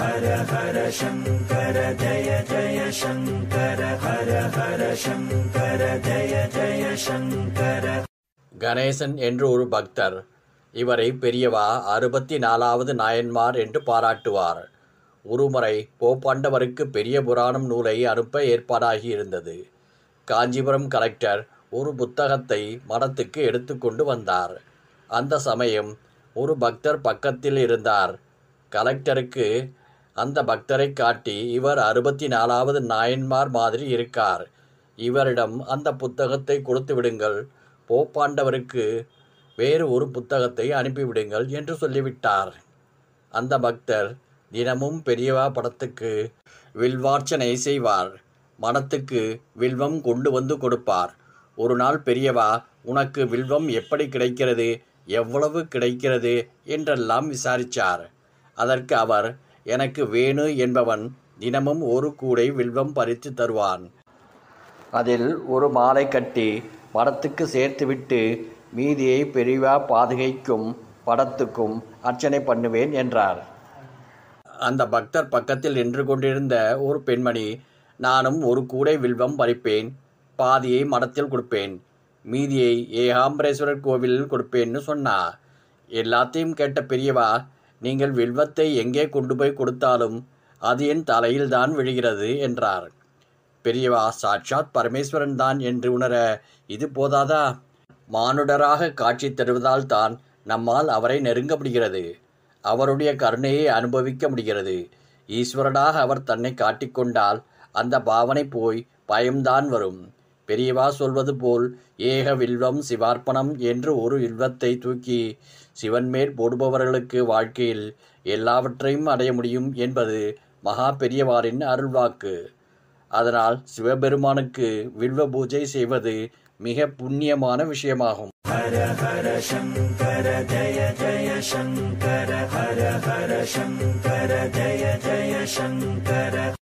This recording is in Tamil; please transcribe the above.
ஹர ஹர சங்கர ஜய ஜய சங்கர ஹர ஹர சங்கர ஜய ஜய சங்கர கணேசன் என்று ஒரு பக்தர் இவரை பெரியவா அறுபத்தி நாலாவது நாயன்மார் என்று பாராட்டுவார் ஒருமுறை போப்பாண்டவருக்கு பெரிய புராணம் நூலை அனுப்ப ஏற்பாடாகி இருந்தது காஞ்சிபுரம் கலெக்டர் ஒரு புத்தகத்தை மடத்துக்கு எடுத்துக்கொண்டு வந்தார் அந்த சமயம் ஒரு பக்தர் பக்கத்தில் இருந்தார் கலெக்டருக்கு அந்த பக்தரை காட்டி இவர் அறுபத்தி நாலாவது நாயன்மார் மாதிரி இருக்கார் இவரிடம் அந்த புத்தகத்தை கொடுத்து விடுங்கள் போப்பாண்டவருக்கு வேறு ஒரு புத்தகத்தை அனுப்பிவிடுங்கள் என்று சொல்லிவிட்டார் அந்த பக்தர் தினமும் பெரியவா படத்துக்கு வில்வார்ச்சனை செய்வார் மனத்துக்கு வில்வம் கொண்டு வந்து கொடுப்பார் ஒரு நாள் பெரியவா உனக்கு வில்வம் எப்படி கிடைக்கிறது எவ்வளவு கிடைக்கிறது என்றெல்லாம் விசாரித்தார் அதற்கு அவர் எனக்கு வேணு என்பவன் தினமும் ஒரு கூடை வில்வம் பறித்து தருவான் அதில் ஒரு மாலை கட்டி படத்துக்கு சேர்த்துவிட்டு மீதியை பெரிவா பாதுகைக்கும் படத்துக்கும் அர்ச்சனை பண்ணுவேன் என்றார் அந்த பக்தர் பக்கத்தில் நின்று கொண்டிருந்த ஒரு பெண்மணி நானும் ஒரு கூடை வில்வம் பறிப்பேன் பாதியை மடத்தில் கொடுப்பேன் மீதியை ஏகாம்பரேஸ்வரர் கோவிலில் கொடுப்பேன்னு சொன்னா எல்லாத்தையும் கேட்ட பெரியவா நீங்கள் வில்வத்தை எங்கே கொண்டு போய் கொடுத்தாலும் அது என் தலையில்தான் விழுகிறது என்றார் பெரியவா சாட்சாத் பரமேஸ்வரன் தான் என்று உணர இது போதாதா மானுடராக காட்சி தருவதால் தான் நம்மால் அவரை நெருங்க முடிகிறது அவருடைய கருணையை அனுபவிக்க முடிகிறது ஈஸ்வரனாக அவர் தன்னை காட்டிக்கொண்டால் அந்த பாவனை போய் பயம்தான் வரும் பெரியவா சொல்வது போல் ஏக வில்வம் சிவார்ப்பணம் என்று ஒரு வில்வத்தை தூக்கி சிவன்மேல் போடுபவர்களுக்கு வாழ்க்கையில் எல்லாவற்றையும் அடைய முடியும் என்பது மகா பெரியவாரின் அருள்வாக்கு அதனால் சிவபெருமானுக்கு வில்வ பூஜை செய்வது மிக புண்ணியமான விஷயமாகும் ஹர ஹர சங்கர ஜய ஜய சங்கர ஹர ஹர சங்கர ஜய ஜய சங்கர